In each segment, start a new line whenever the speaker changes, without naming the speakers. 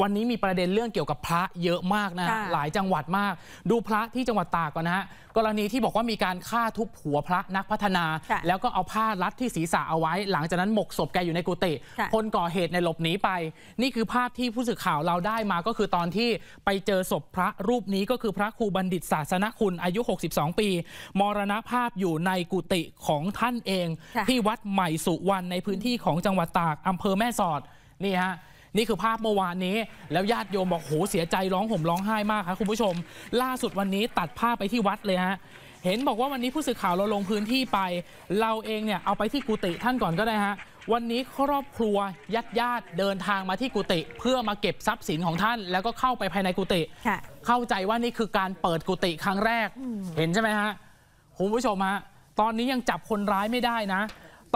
วันนี้มีประเด็นเรื่องเกี่ยวกับพระเยอะมากนะ หลายจังหวัดมาก ดูพระที่จังหวัดตากก่อนนะฮะกรณีที่บอกว่ามีการฆ่าทุบหัวพระนักพัฒนา แล้วก็เอาผ้ารัดที่ศีรษะเอาไว้ หลังจากนั้นหมกศพแกอยู่ในกุฏิคนก่อเหตุในหลบหนีไป นี่คือภาพที่ผู้สื่อข่าวเราได้มาก็คือตอนที่ไปเจอศพพระรูปนี้ก็คือพระครูบัณฑิตศาสนคุณอายุ 62 ปี มรณภาพอยู่ในกุฏิของท่านเอง ที่วัดใหม่สุวรรณในพื้นที่ของจังหวัดตากอำเภอแม่สอดนี่ฮะนี่คือภาพเมื่อวานนี้แล้วญาติโยมบอกโหเสียใจร้องห่มร้องไห้มากครับคุณผู้ชม ล่าสุดวันนี้ตัดภาพไปที่วัดเลยฮะเห็นบอกว่าวันนี้ผู้สื่อข่าวเราลงพื้นที่ไป เราเองเนี่ยเอาไปที่กุฏิท่านก่อนก็ได้ฮะวันนี้ครอบครัวญาติญาติเดินทางมาที่กุฏิเพื่อมาเก็บทรัพย์สินของท่าน แล้วก็เข้าไปภายในกุฏิเข้าใจว่านี่คือการเปิดกุฏิครั้งแรก เห็นใช่ไหมฮะคุณผู้ชมฮะตอนนี้ยังจับคนร้ายไม่ได้นะ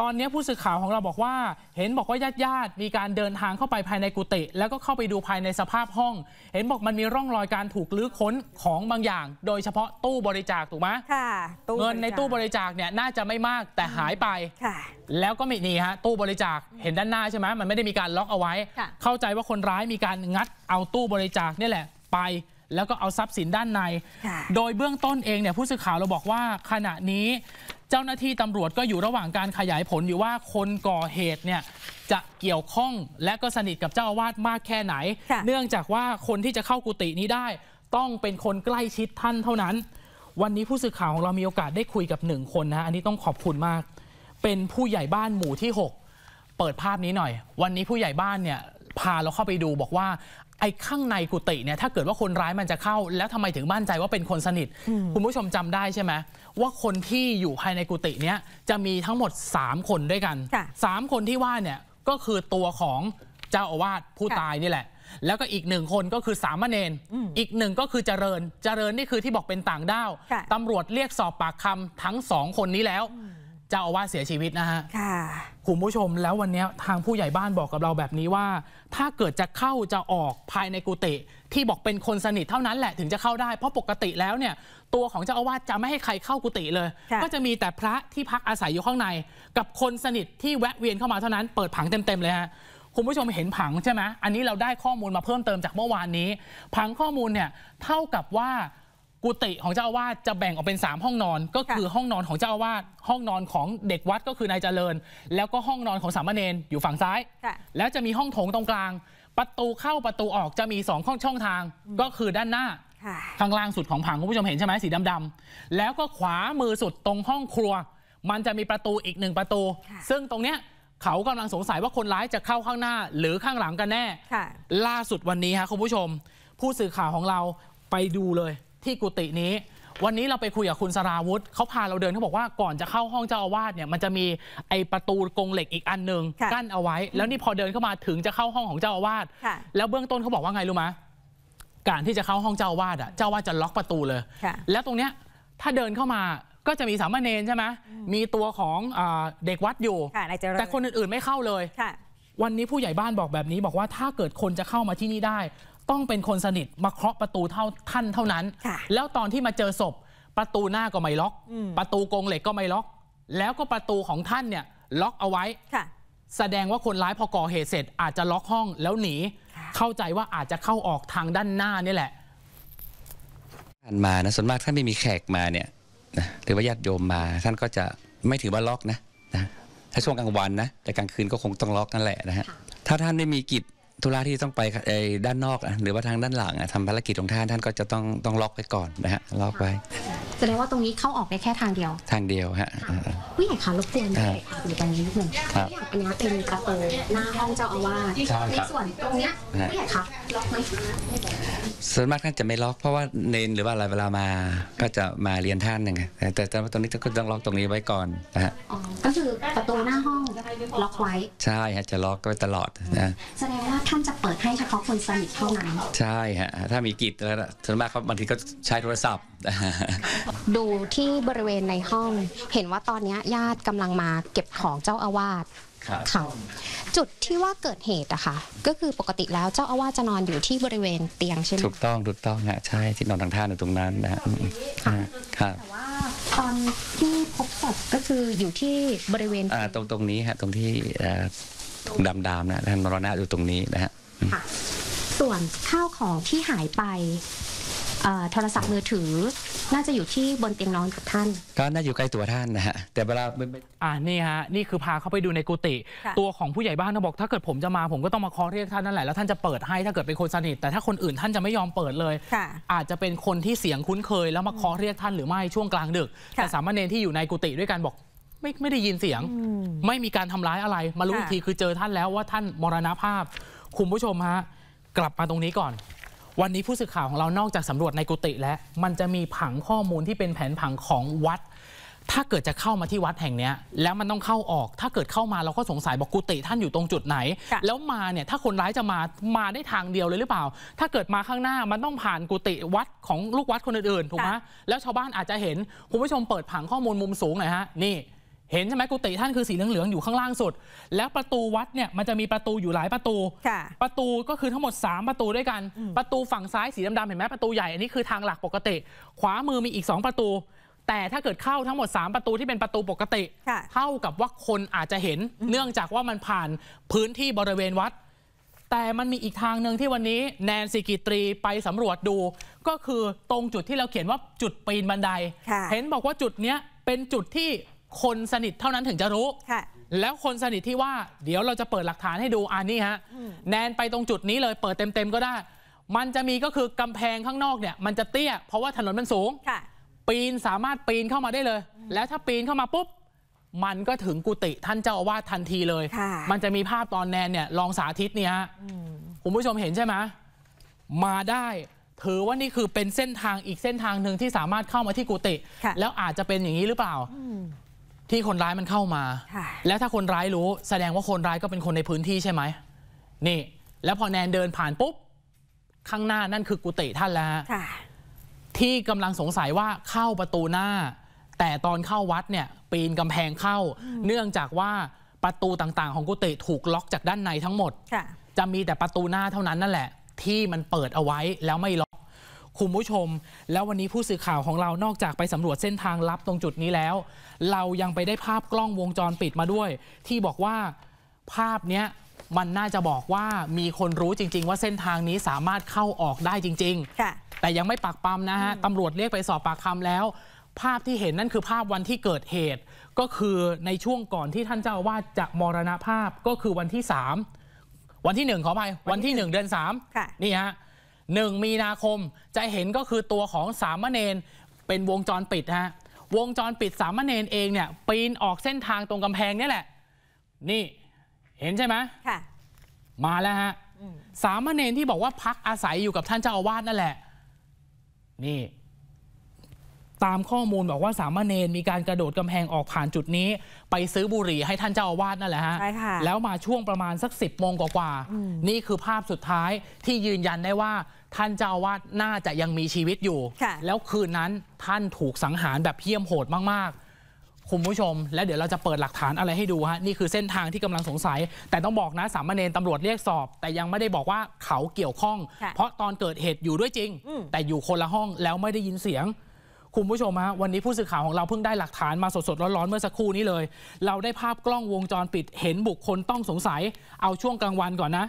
ตอนนี้ผู้สื่อข่าวของเราบอกว่า เห็นบอกว่าญาติญาติ มีการเดินทางเข้าไปภายในกุฏิแล้วก็เข้าไปดูภายในสภาพห้อง เห็นบอกมันมีร่องรอยการถูกลื้อค้นของบางอย่างโดยเฉพาะตู้บริจาคถูกไหมค่ะเงินในตู้บริจาคเนี่ยน่าจะไม่มากแต่หายไปค่ะแล้วก็มีนี่ฮะตู้บริจาคเห็นด้านหน้าใช่ไหมมันไม่ได้มีการล็อกเอาไว้ เข้าใจว่าคนร้ายมีการงัดเอาตู้บริจาคนี่แหละไปแล้วก็เอาทรัพย์สินด้านใน โดยเบื้องต้นเองเนี่ยผู้สื่อข่าวเราบอกว่าขณะนี้ เจ้าหน้าที่ตำรวจก็อยู่ระหว่างการขยายผลอยู่ว่าคนก่อเหตุเนี่ยจะเกี่ยวข้องและก็สนิทกับเจ้าอาวาสมากแค่ไหน เนื่องจากว่าคนที่จะเข้ากุฏินี้ได้ ต้องเป็นคนใกล้ชิดท่านเท่านั้น วันนี้ผู้สื่อข่าวของเรามีโอกาสได้คุยกับหนึ่งคนนะฮะอันนี้ต้องขอบคุณมาก เป็นผู้ใหญ่บ้านหมู่ที่ 6 เปิดภาพนี้หน่อย วันนี้ผู้ใหญ่บ้านเนี่ยพาเราเข้าไปดูบอกว่าไอ้ข้างในกุฏิเนี่ยถ้าเกิดว่าคนร้ายมันจะเข้าแล้วทำไมถึงมั่นใจว่าเป็นคนสนิทคุณผู้ชมจำได้ใช่ไหมว่าคนที่อยู่ภายในกุฏิเนี้ยจะมีทั้งหมด 3 คนด้วยกัน 3 คนที่ว่าเนี่ยก็คือตัวของเจ้าอาวาสผู้ตายนี่แหละ แล้วก็อีกหนึ่งคนก็คือสามเณรอีกหนึ่งก็คือเจริญเจริญนี่คือที่บอกเป็นต่างด้าวตำรวจเรียกสอบปากคำทั้งสองคนนี้แล้วจ้าอาวาสเสียชีวิตนะฮะ ค่ะ คุณผู้ชมแล้ววันนี้ทางผู้ใหญ่บ้านบอกกับเราแบบนี้ว่า ถ้าเกิดจะเข้าจะออกภายในกุฏิที่บอกเป็นคนสนิทเท่านั้นแหละถึงจะเข้าได้ เพราะปกติแล้วเนี่ย ตัวของเจ้าอาวาสจะไม่ให้ใครเข้ากุฏิเลย ก็จะมีแต่พระที่พักอาศัยอยู่ข้างใน กับคนสนิทที่แวะเวียนเข้ามาเท่านั้นเปิดผังเต็มๆเลยฮะคุณผู้ชมเห็นผังใช่ไหมอันนี้เราได้ข้อมูลมาเพิ่มเติมจากเมื่อวานนี้ ผังข้อมูลเนี่ยเท่ากับว่ากุฏิของเจ้าอาวาสจะแบ่งออกเป็น 3 ห้องนอนก็คือห้องนอนของเจ้าอาวาส ห้องนอนของเด็กวัดก็คือนายเจริญ แล้วก็ห้องนอนของสามเณรอยู่ฝั่งซ้ายแล้วจะมีห้องโถงตรงกลาง ประตูเข้าประตูออกจะมี2ห้องช่องทางก็คือด้านหน้าข้างล่างสุดของผังคุณผู้ชมเห็นใช่ไหมสีดำๆแล้วก็ขวามือสุดตรงห้องครัว มันจะมีประตูอีกหนึ่งประตู ซึ่งตรงเนี้ยเขากำลังสงสัยว่าคนร้ายจะเข้าข้างหน้า หรือข้างหลังกันแน่ล่าสุดวันนี้ฮะคุณผู้ชม ผู้สื่อข่าวของเราไปดูเลยที่กุฏินี้ วันนี้เราไปคุยกับคุณสราวุธเขาพาเราเดินเขาบอกว่าก่อนจะเข้าห้องเจ้าอาวาสเนี่ยมันจะมีไอประตูกรงเหล็กอีกอันหนึ่งกั้นเอาไว้แล้วนี่พอเดินเข้ามาถึงจะเข้าห้องของเจ้าอาวาสแล้วเบื้องต้นเขาบอกว่าไง รู้ไหมการที่จะเข้าห้องเจ้าอาวาสอ่ะเจ้าอาวาสจะล็อกประตูเลย แล้วตรงเนี้ยถ้าเดินเข้ามาก็จะมีสามเณรใช่ไหมมีตัวของเด็กวัดอยู่ แต่คนอื่นๆไม่เข้าเลยค่ะวันนี้ผู้ใหญ่บ้านบอกแบบนี้บอกว่าถ้าเกิดคนจะเข้ามาที่นี่ได้ต้องเป็นคนสนิท มาเคาะประตูเท่าท่านเท่านั้น แล้วตอนที่มาเจอศพประตูหน้าก็ไม่ล็อก ประตูกรงเหล็กก็ไม่ล็อก แล้วก็ประตูของท่านเนี่ยล็อกเอาไว้ แสดงว่าคนร้ายพอก่อเหตุเสร็จ อาจจะล็อกห้อง แล้วหนีเข้าใจว่าอาจจะเข้าออกทางด้านหน้านี่แหละ
ท่านมานะส่วนมากท่านไม่มีแขกมาเนี่ยนะหรือว่าญาติโยมมาท่านก็จะไม่ถือว่าล็อกนะนะถ้าช่วงกลางวันนะแต่กลางคืนก็คงต้องล็อกนั่นแหละนะฮะถ้าท่านไม่มีกิจธุระที่ต้องไปด้านนอกหรือว่าทางด้านหลังทำภารกิจของท่านท่านก็จะต้องต้องล็อกไว้ก่อนนะฮะล็อกไว้
แสดงว่าตรงนี้เข้าออกได้แค่ทางเดียว ทางเดียวฮะผู้ใหญ่คะรบกวนอยู่ตรงนี้หนึ่งอันนี้เป็นประตูหน้าห้องเจ้าอาวาสในส่วนตรงเนี้ยผู้ใหญ่คะล็อกไหม
ส่วนมากท่านจะไม่ล็อกเพราะว่าเนนหรือว่าอะไรเวลามาก็จะมาเรียนท่านนึงแต่แต่ตรงนี้ก็ต้องล็อกตรงนี้ไว้ก่อนนะฮะ
ก็คือประตูหน้าห้องล็อกไว้
ใช่ฮะจะล็อกไว้ตลอดนะ
แสดงว่าท่านจะเปิดให้เฉพาะคนสนิทเท่านั้น
ใช่ฮะถ้ามีกิจแล้วส่วนมากเขาบางทีก็ใช้โทรศัพท์
ดูที่บริเวณในห้องเห็นว่าตอนนี้ญาติกำลังมาเก็บของเจ้าอาวาสค่ะจุดที่ว่าเกิดเหตุอะค่ะก็คือปกติแล้วเจ้าอาวาสจะนอนอยู่ที่บริเวณเตียงใช่ไหมถู
กต้องถูกต้องฮะใช่ที่นอนทางท่าอยู่ตรงนั้นนะครับแต
่ว่า ตอนที่พบศพก็คืออยู่ที่บริเวณ
ตรงตรงนี้ฮะตรงที่ดำดำนะท่านมรณะอยู่ตรงนี้นะฮะ
ส่วนข้าวของที่หายไปโทรศัพท์มือถือ น่าจะอยู่ที่บนเตียงนอนของท่าน
ก็น่าอยู่ใกล้ตัวท่านนะฮะแต่เวลา
อ่านี่ฮะนี่คือพาเข้า
ไปดูในกุฏิตัวของผู้ใหญ่บ้านเขาบอก ถ้าเกิดผมจะมาผมก็ต้องมาขอเรียกท่านนั่นแหละแล้วท่านจะเปิดให้ถ้าเกิดเป็นคนสนิท แต่ถ้าคนอื่นท่านจะไม่ยอมเปิดเลย อาจจะเป็นคนที่เสียงคุ้นเคย แล้วมาขอเรียกท่านหรือไม่ช่วงกลางดึกแต่สามเณรที่อยู่ในกุฏิด้วยกันบอกไม่ไม่ได้ยินเสียงไม่มีการทำร้ายอะไรมารู้ทีคือเจอท่านแล้วว่าท่านมรณภาพ คุณผู้ชมฮะกลับมาตรงนี้ก่อนวันนี้ผู้สื่อข่าวของเรานอกจากสำรวจในกุฏิแล้ว มันจะมีผังข้อมูลที่เป็นแผนผังของวัด ถ้าเกิดจะเข้ามาที่วัดแห่งนี้แล้วมันต้องเข้าออก ถ้าเกิดเข้ามาเราก็สงสัยบอกกุฏิท่านอยู่ตรงจุดไหน แล้วมาเนี่ยถ้าคนร้ายจะมามาได้ทางเดียวเลยหรือเปล่า ถ้าเกิดมาข้างหน้ามันต้องผ่านกุฏิวัดของลูกวัดคนอื่นๆถูกไหมแล้วชาวบ้านอาจจะเห็นคุณผู้ชมเปิดผังข้อมูลมุมสูงหน่อยฮะนี่เห็นใช่ไหมกุฏิท่านคือสีเหลืองๆอยู่ข้างล่างสุด แล้วประตูวัดเนี่ยมันจะมีประตูอยู่หลายประตูประตูก็คือทั้งหมด 3 ประตูด้วยกันประตูฝั่งซ้ายสีดำๆเห็นไหมประตูใหญ่อันนี้คือทางหลักปกติ ขวามือมีอีก2ประตู แต่ถ้าเกิดเข้าทั้งหมด 3 ประตูที่เป็นประตูปกติ เท่ากับว่าคนอาจจะเห็นเนื่องจากว่ามันผ่านพื้นที่บริเวณวัด แต่มันมีอีกทางหนึ่งที่วันนี้แนนสิกิตรีไปสำรวจดู ก็คือตรงจุดที่เราเขียนว่าจุดปีนบันได เห็นบอกว่าจุดเนี้ยเป็นจุดที่คนสนิทเท่านั้นถึงจะรู้ แล้วคนสนิทที่ว่าเดี๋ยวเราจะเปิดหลักฐานให้ดูอันนี้ฮะ แนนไปตรงจุดนี้เลยเปิดเต็มๆก็ได้ มันจะมีก็คือกำแพงข้างนอกเนี่ยมันจะเตี้ย เพราะว่าถนนมันสูงปีนสามารถปีนเข้ามาได้เลย แล้วถ้าปีนเข้ามาปุ๊บ มันก็ถึงกุฏิท่านเจ้าอาวาสทันทีเลย มันจะมีภาพตอนแนนเนี่ยลองสาธิตเนี่ยคุณผู้ชมเห็นใช่ไหมมาได้ถือว่านี่คือเป็นเส้นทางอีกเส้นทางหนึ่งที่สามารถเข้ามาที่กุฏิแล้วอาจจะเป็นอย่างนี้หรือเปล่าที่คนร้ายมันเข้ามา แล้วถ้าคนร้ายรู้แสดงว่าคนร้ายก็เป็นคนในพื้นที่ใช่ไหม นี่ แล้วพอแนนเดินผ่านปุ๊บข้างหน้านั่นคือกุฏิท่านแล้ว ที่กำลังสงสัยว่าเข้าประตูหน้า แต่ตอนเข้าวัดเนี่ยปีนกำแพงเข้า เนื่องจากว่าประตูต่างๆ ของกุฏิถูกล็อกจากด้านในทั้งหมด จะมีแต่ประตูหน้าเท่านั้นนั่นแหละ ที่มันเปิดเอาไว้แล้วไม่ล็อกคุณผู้ชมแล้ววันนี้ผู้สื่อข่าวของเรานอกจากไปสำรวจเส้นทางลับตรงจุดนี้แล้ว เรายังไปได้ภาพกล้องวงจรปิดมาด้วย ที่บอกว่าภาพเนี้ยมันน่าจะบอกว่ามีคนรู้จริง ๆ ว่าเส้นทางนี้สามารถเข้าออกได้จริงๆแต่ยังไม่ปักปั๊มนะฮะตำรวจเรียกไปสอบปากคำแล้ว ภาพที่เห็นนั่นคือภาพวันที่เกิดเหตุ ก็คือในช่วงก่อนที่ท่านเจ้าอาวาสจะมรณภาพก็คือวันที่ 3 วันที่ 1 ขอไปวันที่ 1 เดือน3นี่ฮะ1มีนาคมจะเห็นก็คือตัวของสามเณรเป็นวงจรปิดฮะวงจรปิดสามเณรเองเนี่ย ปีนออกเส้นทางตรงกำแพงนี่แหละ นี่เห็นใช่ไหมค่ะมาแล้วฮะสามเณรที่บอกว่าพักอาศัยอยู่กับท่านเจ้าอาวาสนั่นแหละ นี่ ตามข้อมูลบอกว่าสามเณรมีการกระโดดกำแพงออกผ่านจุดนี้ ไปซื้อบุหรี่ให้ท่านเจ้าอาวาสนั่นแหละฮะใช่ค่ะแล้วมาช่วงประมาณสักสิบโมงกว่าๆนี่คือภาพสุดท้ายที่ยืนยันได้ว่าท่านเจ้าวาดน่าจะยังมีชีวิตอยู่ แล้วคืนนั้นท่านถูกสังหารแบบเพี้ยมโหดมากๆคุณผู้ชม และเดี๋ยวเราจะเปิดหลักฐานอะไรให้ดูฮะนี่คือเส้นทางที่กำลังสงสัย แต่ต้องบอกนะสามเณรตำรวจเรียกสอบ แต่ยังไม่ได้บอกว่าเขาเกี่ยวข้อง เพราะตอนเกิดเหตุอยู่ด้วยจริง แต่อยู่คนละห้องแล้วไม่ได้ยินเสียง คุณผู้ชมฮะวันนี้ผู้สื่อข่าวของเราเพิ่งได้หลักฐานมาสดๆร้อนๆเมื่อสักครู่นี้เลย เราได้ภาพกล้องวงจรปิดเห็นบุคคลต้องสงสัยเอาช่วงกลางวันก่อนนะ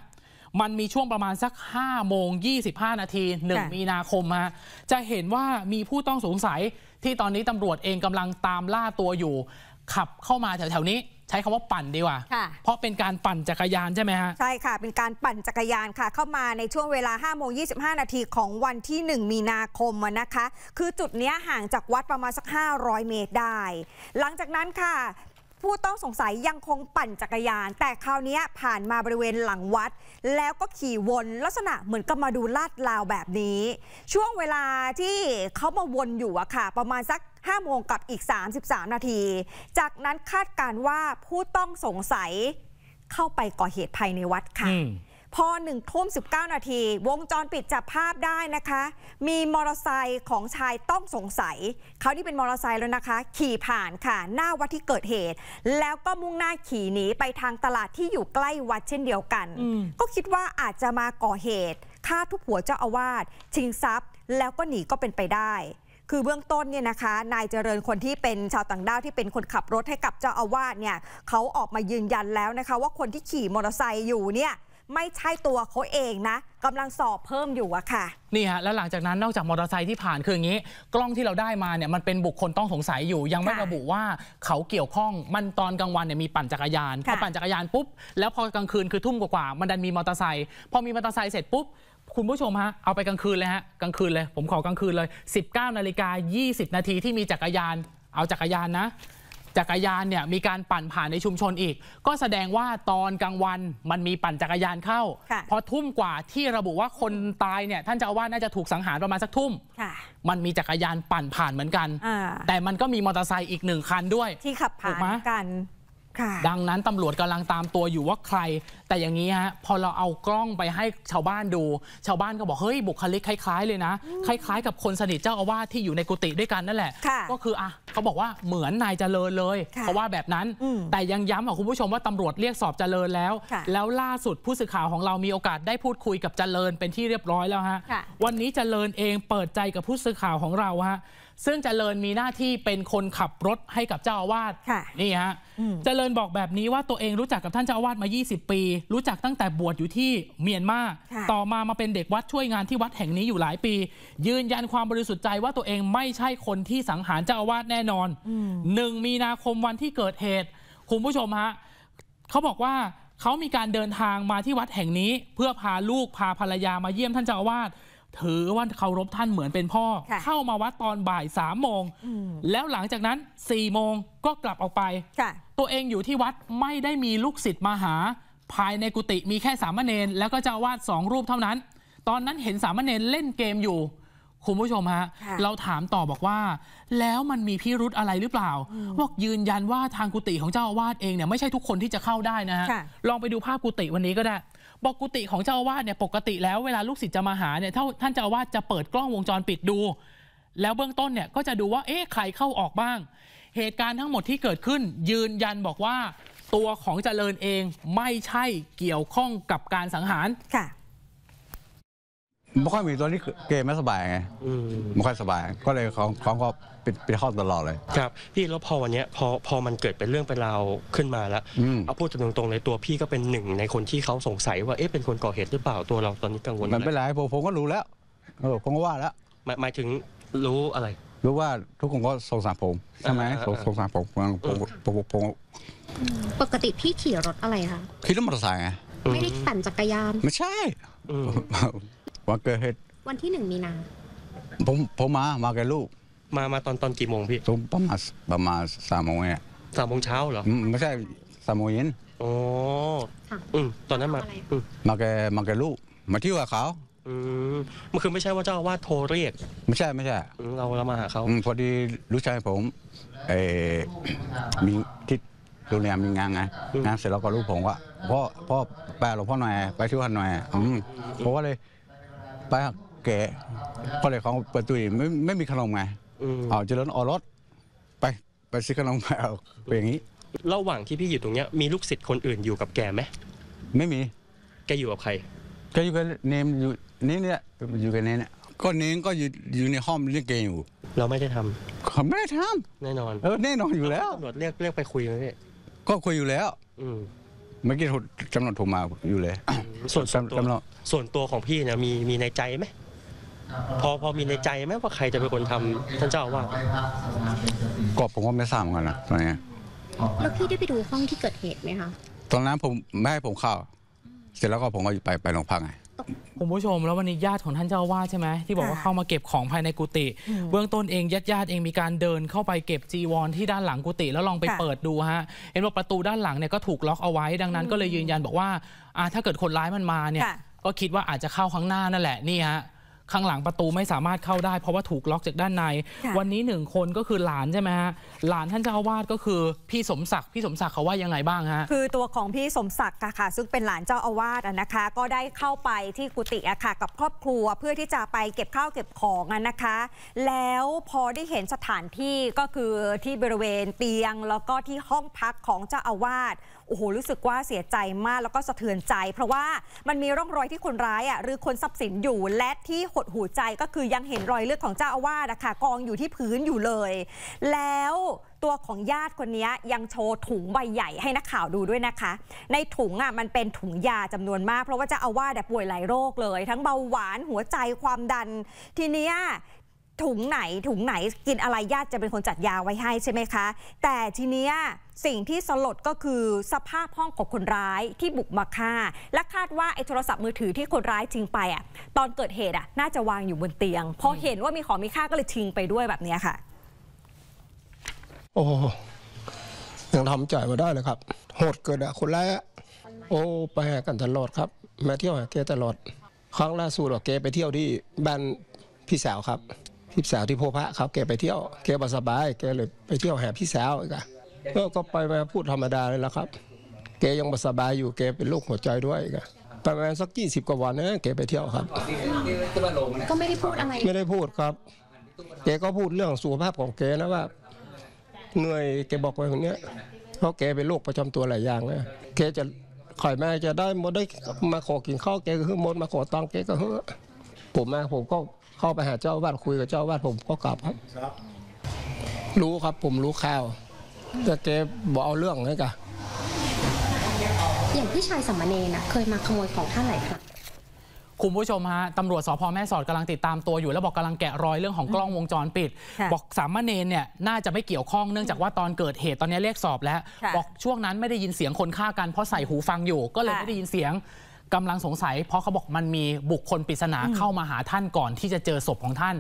มันมีช่วงประมาณสัก 5 โมง 25 นาที 1 มีนาคมฮะจะเห็นว่ามีผู้ต้องสงสัยที่ตอนนี้ตำรวจเองกำลังตามล่าตัวอยู่ขับเข้ามาแถวๆนี้ใช้คำว่าปั่นดีกว่าเพราะเป็นการปั่นจักรยานใช่ไหมฮะ
ใช่ค่ะเป็นการปั่นจักรยานค่ะ เข้ามาในช่วงเวลา 5 โมง 25 นาทีของวันที่ 1 มีนาคมนะคะ คือจุดนี้ห่างจากวัดประมาณสัก 500 เมตรได้ หลังจากนั้นค่ะผู้ต้องสงสัยยังคงปั่นจักรยาน แต่คราวนี้ผ่านมาบริเวณหลังวัดแล้วก็ขี่วน ลักษณะเหมือนกับมาดูลาดลาวแบบนี้ ช่วงเวลาที่เขามาวนอยู่อะค่ะ ประมาณสัก 5 โมงกับอีก 33 นาที จากนั้นคาดการว่าผู้ต้องสงสัยเข้าไปก่อเหตุภายในวัดค่ะพอหนึ่งทุ่มสิบเก้านาทีวงจรปิดจับภาพได้นะคะ มีมอเตอร์ไซค์ของชายต้องสงสัย เขาที่เป็นมอเตอร์ไซค์แล้วนะคะ ขี่ผ่านค่ะหน้าวัดที่เกิดเหตุ แล้วก็มุ่งหน้าขี่หนีไปทางตลาดที่อยู่ใกล้วัดเช่นเดียวกัน ก็คิดว่าอาจจะมาก่อเหตุฆ่าทุบหัวเจ้าอาวาส ชิงทรัพย์แล้วก็หนีก็เป็นไปได้ คือเบื้องต้นเนี่ยนะคะ นายเจริญคนที่เป็นชาวต่างด้าวที่เป็นคนขับรถให้กับเจ้าอาวาสเนี่ยเขาออกมายืนยันแล้วนะคะ ว่าคนที่ขี่มอเตอร์ไซค์อยู่เนี่ยไม่ใช่ตัวเขาเองนะกำลังสอบเพิ่มอยู่อะค่ะ
นี่ฮะแล้วหลังจากนั้นนอกจากมอเตอร์ไซค์ที่ผ่านคืออย่างนี้ กล้องที่เราได้มาเนี่ยมันเป็นบุคคลต้องสงสัยอยู่ ยังไม่ระบุว่าเขาเกี่ยวข้องมันตอนกลางวันเนี่ยมีปั่นจักรยานพอปั่นจักรยานปุ๊บแล้วพอกลางคืนคือทุ่มกว่าๆมันดันมีมอเตอร์ไซค์พอมีมอเตอร์ไซค์เสร็จปุ๊บคุณผู้ชมฮะเอาไปกลางคืนเลยฮะกลางคืนเลย ผมขอกลางคืนเลย 19 นาฬิกา20นาทีที่มีจักรยาน เอาจักรยานนะจักรยานเนี่ยมีการปั่นผ่านในชุมชนอีก ก็แสดงว่าตอนกลางวันมันมีปั่นจักรยานเข้าพอทุ่มกว่าที่ระบุว่าคนตายเนี่ย ท่านเจ้าอาวาสน่าจะถูกสังหารประมาณสักทุ่มมันมีจักรยานปั่นผ่านเหมือนกันแต่มันก็มีมอเตอร์ไซค์อีกหนึ่งคัน ด้วย ที่ขับผ่านกันดังนั้นตำรวจกำลังตามตัวอยู่ว่าใครแต่อย่างนี้ฮะพอเราเอากล้องไปให้ชาวบ้านดู ชาวบ้านก็บอกเฮ้ย บุคลิกคล้าย ๆเลยนะ คล้ายๆกับคนสนิทเจ้าอาวาส ที่อยู่ในกุฏิด้วยกันนั่นแหละก็คืออ่ะเขาบอกว่าเหมือนนายเจริญเลย เพราะว่าแบบนั้นแต่ยังย้ำกับคุณผู้ชมว่าตำรวจเรียกสอบเจริญแล้ว แล้วล่าสุดผู้สื่อข่าวของเรามีโอกาสได้พูดคุยกับเจริญเป็นที่เรียบร้อยแล้วฮะวันนี้เจริญเองเปิดใจกับผู้สื่อข่าวของเราฮะซึ่งเจริญมีหน้าที่เป็นคนขับรถให้กับเจ้าอาวาสนี่ฮะเจริญบอกแบบนี้ว่าตัวเองรู้จักกับท่านเจ้าอาวาสมา 20 ปีรู้จักตั้งแต่บวชอยู่ที่เมียนมา ต่อมามาเป็นเด็กวัดช่วยงานที่วัดแห่งนี้อยู่หลายปี ยืนยันความบริสุทธิ์ใจว่าตัวเองไม่ใช่คนที่สังหารเจ้าอาวาสแน่นอน หนึ่งมีนาคมวันที่เกิดเหตุ คุณผู้ชมฮะ เขาบอกว่าเขามีการเดินทางมาที่วัดแห่งนี้เพื่อพาลูกพาภรรยามาเยี่ยมท่านเจ้าอาวาส ถือว่าเคารพท่านเหมือนเป็นพ่อ เข้ามาวัดตอนบ่ายสามโมง แล้วหลังจากนั้นสี่โมงก็กลับออกไป ตัวเองอยู่ที่วัดไม่ได้มีลูกศิษย์มาหาภายในกุฏิมีแค่สามเณรแล้วก็เจ้าวาดสองรูปเท่านั้น ตอนนั้นเห็นสามเณรเล่นเกมอยู่ คุณผู้ชมฮะ เราถามต่อบอกว่า แล้วมันมีพิรุธอะไรหรือเปล่า บอกยืนยันว่าทางกุฏิของเจ้าอาวาสเองเนี่ยไม่ใช่ทุกคนที่จะเข้าได้นะฮะ ลองไปดูภาพกุฏิวันนี้ก็ได้ บอกกุฏิของเจ้าอาวาสเนี่ยปกติ แล้วเวลาลูกศิษย์จะมาหาเนี่ยท่านเจ้าอาวาสจะเปิดกล้องวงจรปิดดู แล้วเบื้องต้นเนี่ยก็จะดูว่าเอ๊ะใครเข้าออกบ้าง เหตุการณ์ทั้งหมดที่เกิดขึ้น ยืนยันบอกว่าตัวของเจริญเองไม่ใช่เกี่ยวข้องกับการสังหาร ค่ะ
ไม่ค่อยมีตัวนี้เกมไม่สบายไงไม่ค่อยสบาย ก็เลยของของก็ปิดปิดข้อตลอดเลย ครับ พี่แล้วพอวันนี้พอพอมันเกิดเป็นเรื่องเป็นราวขึ้นมาแล้ว เอาพูดตรงๆเลยตัวพี่ก็เป็นหนึ่งในคนที่เขาสงสัยว่าเอ๊ะเป็นคนก่อเหตุหรือเปล่าตัวเราตอนนี้กังวล มันไม่ไรผมผมก็รู้แล้วอผมก็ว่าแล้วหมายถึงรู้อะไรรู้ว่าทุกคนก็สงสารผมใช่ไหมสงสงสารผมผมผมผม
ปกติพี่ขี่รถอะไรคะ
ขี่รถมอเตอร์ไซค์ไงไม่ได้
ปั่นจักรยานไม่ใช่วันเกิดเหตุวันที่หนึ่งมีนา
ผมผมมา มากับลูก มามาตอนตอนกี่โมงพี่ตรงประมาณประมาณสามโมงเนี่ยสามโมงเช้าเหรอไม่ใช่สามโมงเย็นอ๋อ้ตอนนั้นมามากับมากับลูก มาเที่ยวกับเขาอืมมันคือไม่ใช่ว่าเจ้าอาวาสโทรเรียก ไม่ใช่ไม่ใช่เราเรามาหาเขาอพอดีลูกชายผมเอมีที่ดูเแีมมีงานไงงานเสร็จแล้วก็ลูกผมว่าพ่อพ่อไปหลวงพ่อหน่อยไปที่วัดหน่อยอืมผมก็เลยไปเแกะอ็เลยของเปิดตู้ไม่ไม่มีขนมไงอเอาเจริญออรสไปไปซื้อขนมไปเอาไปอย่างนี้ระหว่างที่พี่อยู่ตรงเนี้ยมีลูกศิษย์คนอื่นอยู่กับแกไหมไม่มีแกอยู่กับใครก็อยู่กันเนมอยู่นี่เนี่ยอยู่กัเนเนี่ยก็เนมก็อยู่อยู่ในห้องเล่นเกมอยู่ เราไม่ได้ทำเขาไม่ได้ทำแน่นอนเออแน่นอนอยู่แล้วตำรวจเรียกเรียกไปคุยไหมพี่ก็คุยอยู่แล้ว อืมเมื่อกี้กตำรวจโทรมาอยู่เลยส่วนนตัวส่วนตัวของพี่เนี่ยมีมีในใจไหมพอพอมีในใจไหมว่าใครจะเป็นคนทำท่านเจ้าว่าก็ผมก็ไม่ทราบเหมือนกันนะตอนนี้
แล้วพี่ได้ไปดูห้องที่เกิดเหตุไหมคะ
ตอนนั้นผมไม่ให้ผมเข้าเสร็จแล้วก็ผมก็ไปไปโรงพักไง
คุณผู้ชมแล้ววันนี้ญาติของท่านเจ้าวาดใช่ไหมที่บอกว่าเข้ามาเก็บของภายในกุฏิเบื้องต้นเองญาติญาติเองมีการเดินเข้าไปเก็บจีวรที่ด้านหลังกุฏิแล้วลองไปเปิดดูฮะเห็นบอกประตูด้านหลังเนี่ยก็ถูกล็อกเอาไว้ ดังนั้นก็เลยยืนยันบอกว่าถ้าเกิดคนร้ายมันมาเนี่ย ก็คิดว่าอาจจะเข้าข้างหน้านั่นแหละนี่ฮะข้างหลังประตูไม่สามารถเข้าได้ เพราะว่าถูกล็อกจากด้านใน วันนี้หนึ่งคนก็คือหลาน ใช่ไหมฮะหลานท่านเจ้าอาวาสก็คือ พี่สมศักดิ์พี่สมศักดิ์เขาว่ายังไงบ้างฮะคือ
ตัวของพี่สมศักดิ์ค่ะ ซึ่งเป็นหลานเจ้าอาวาสนะคะ ก็ได้เข้าไปที่กุฏิอะค่ะกับครอบครัวเพื่อที่จะไปเก็บข้าวเก็บของนะคะ แล้วพอได้เห็นสถานที่ก็คือที่บริเวณเตียงแล้วก็ที่ห้องพักของเจ้าอาวาสโอ้โหรู้สึกว่าเสียใจมากแล้วก็สะเทือนใจ เพราะว่ามันมีร่องรอยที่คนร้ายอ่ะหรือคนทรัพย์สินอยู่และที่หดหูใจก็คือยังเห็นรอยเลือดของเจ้าอาวาสนะคะกองอยู่ที่พื้นอยู่เลย แล้วตัวของญาติคนนี้ยังโชว์ถุงใบใหญ่ให้นักข่าวดูด้วยนะคะ ในถุงอ่ะมันเป็นถุงยาจำนวนมากเพราะว่าจะเอาว่าแต่ป่วยหลายโรคเลย ทั้งเบาหวานหัวใจความดัน ทีเนี้ยถุงไหนถุงไหนกินอะไรญาติจะเป็นคนจัดยาไว้ให้ใช่ไหมคะ แต่ทีเนี้ยสิ่งที่สลดก็คือสภาพห้องของคนร้ายที่บุกมาฆ่า และคาดว่าไอ้โทรศัพท์มือถือที่คนร้ายชิงไปอ่ะตอนเกิดเหตุอ่ะน่าจะวางอยู่บนเตียงพอเห็นว่ามีของมีค่าก็เลยชิงไปด้วยแบบนี้ค่ะ
โอ้ยังทำใจมาได้เลยครับ โหดเกินอ่ะคนร้ายอ่ะโอ้ไปหากันตลอดครับมาเที่ยวหาเกตลอดครั้งล่าสุดเกไปเที่ยวที่บ้านพี่สาวครับพี่สาวที่โพพะครับเกไปเที่ยวเกบสบายเกเลยไปเที่ยวหาพี่สาวอีกอะก็ก็ไปมาพูดธรรมดาเลยละครับแกยังสบายอยู่แกเป็นโรคหัวใจด้วยก็ประมาณสักยี่สิบกว่าวันนะแกไปเที่ยวครับ
ก็ไม่ได้พูดอะไรไม่
ได้พูดครับแกก็พูดเรื่องสุขภาพของแกนะว่าเหนื่อยแกบอกไว้คนเนี้ยเพราะแกเป็นโรคประจำตัวหลายอย่างนะแกจะข่อยม่จะได้มดได้มาขอกินข้าวแกก็คือมดมาขอตังแกก็เฮ้อผมมาผมก็เข้าไปหาเจ้าวาดคุยกับเจ้าวาดผมก็กลับครับรู้ครับผมรู้ข่าวแต่แกบอกเอาเรื่องลยกะ
อย่างพี่ชายสมณเณรนะ เคยมาขโมยของท่านหลายครั้ง
คุณผู้ชมฮะตำรวจสพแม่สอดกำลังติดตามตัวอยู่แล้วบอกกำลังแกะรอยเรื่องของกล้องวงจรปิด บอกสามเณรเนี่ยน่าจะไม่เกี่ยวข้องเนื่องจากว่าตอนเกิดเหตุตอนนี้เรียกสอบแล้ว บอกช่วงนั้นไม่ได้ยินเสียงคนฆ่ากัน เพราะใส่หูฟังอยู่ก็เลยไม่ได้ยินเสียงกำลังสงสัย เพราะเขาบอกมันมีบุคคลปริศนาเข้ามาหาท่านก่อนที่จะเจอศพของท่าน